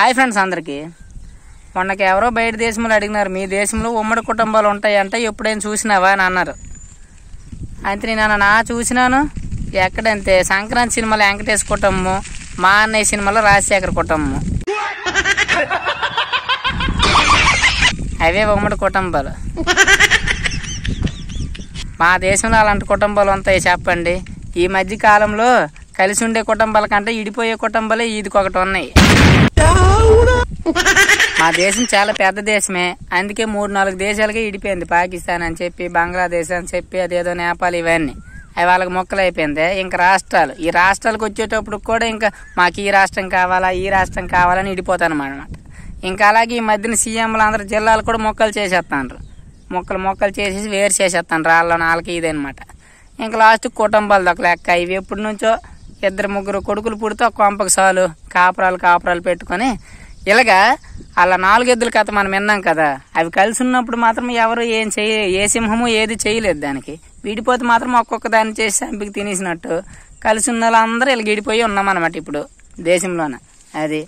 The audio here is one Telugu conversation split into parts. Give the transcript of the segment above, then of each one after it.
హాయ్ ఫ్రెండ్స్ అందరికీ మొన్నకి ఎవరో బయట దేశంలో అడిగినారు మీ దేశంలో ఉమ్మడి కుటుంబాలు ఉంటాయంటే ఎప్పుడైనా చూసినావా అని అన్నారు అయితే నేను నా చూసినాను ఎక్కడంతే సంక్రాంతి సినిమాలో వెంకటేష్ కుటుంబము మా అన్నయ్య సినిమాలో రాజశేఖర్ కుటుంబము అవే ఉమ్మడి కుటుంబాలు మా దేశంలో అలాంటి కుటుంబాలు ఉంటాయి చెప్పండి ఈ మధ్య కాలంలో కలిసి ఉండే కుటుంబాల కంటే ఇడిపోయే కుటుంబాలే ఇదికొకటి ఉన్నాయి మా దేశం చాలా పెద్ద దేశమే అందుకే మూడు నాలుగు దేశాలకే ఇడిపోయింది పాకిస్తాన్ అని చెప్పి బంగ్లాదేశ్ అని చెప్పి అదేదో నేపాల్ ఇవన్నీ అవి వాళ్ళకి మొక్కలు అయిపోయింది ఇంకా రాష్ట్రాలు ఈ రాష్ట్రాలకు వచ్చేటప్పుడు కూడా ఇంకా మాకు ఈ రాష్ట్రం కావాలా ఈ రాష్ట్రం కావాలని ఇడిపోతాను అనమాట ఇంకా అలాగే ఈ మధ్యన సీఎంలు అందరు జిల్లాలు కూడా మొక్కలు చేసేస్తాను మొక్కలు మొక్కలు చేసేసి వేరు చేసేస్తాను రాళ్ళ నాళ్ళకి ఇదనమాట ఇంకా లాస్ట్ కుటుంబాలు ఒక లెక్క ఇవి ఎప్పటి నుంచో ఇద్దరు ముగ్గురు కొడుకులు పుడితే ఒక కొంపకు సాలు కాపురాలు కాపురాలు పెట్టుకొని ఇలాగా అలా ఎద్దుల కథ మనం విన్నాం కదా అవి కలిసి ఉన్నప్పుడు మాత్రం ఎవరు ఏం చేయ ఏ సింహము ఏది చేయలేదు దానికి విడిపోతే మాత్రం ఒక్కొక్క దాన్ని చేసి చంపికి తినేసినట్టు కలిసి ఉన్న వాళ్ళందరూ ఇలా గిడిపోయి ఉన్నాం అనమాట ఇప్పుడు దేశంలోన అది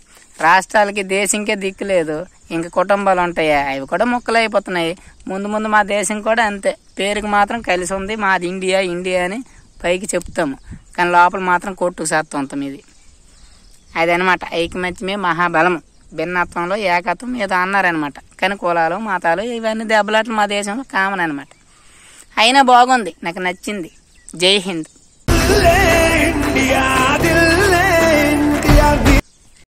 రాష్ట్రాలకి దేశంకే దిక్కు లేదు ఇంక కుటుంబాలు ఉంటాయి అవి కూడా ముక్కలైపోతున్నాయి ముందు ముందు మా దేశం కూడా అంతే పేరుకు మాత్రం కలిసి ఉంది మాది ఇండియా ఇండియా అని పైకి చెప్తాము కానీ లోపల మాత్రం కొట్టు సత్వంతం ఇది అదనమాట ఐకమత్యమే మహాబలం భిన్నత్వంలో ఏకత్వం ఏదో అన్నారనమాట కానీ కులాలు మతాలు ఇవన్నీ దెబ్బలాట్లు మా దేశంలో కామన్ అనమాట అయినా బాగుంది నాకు నచ్చింది జై హింద్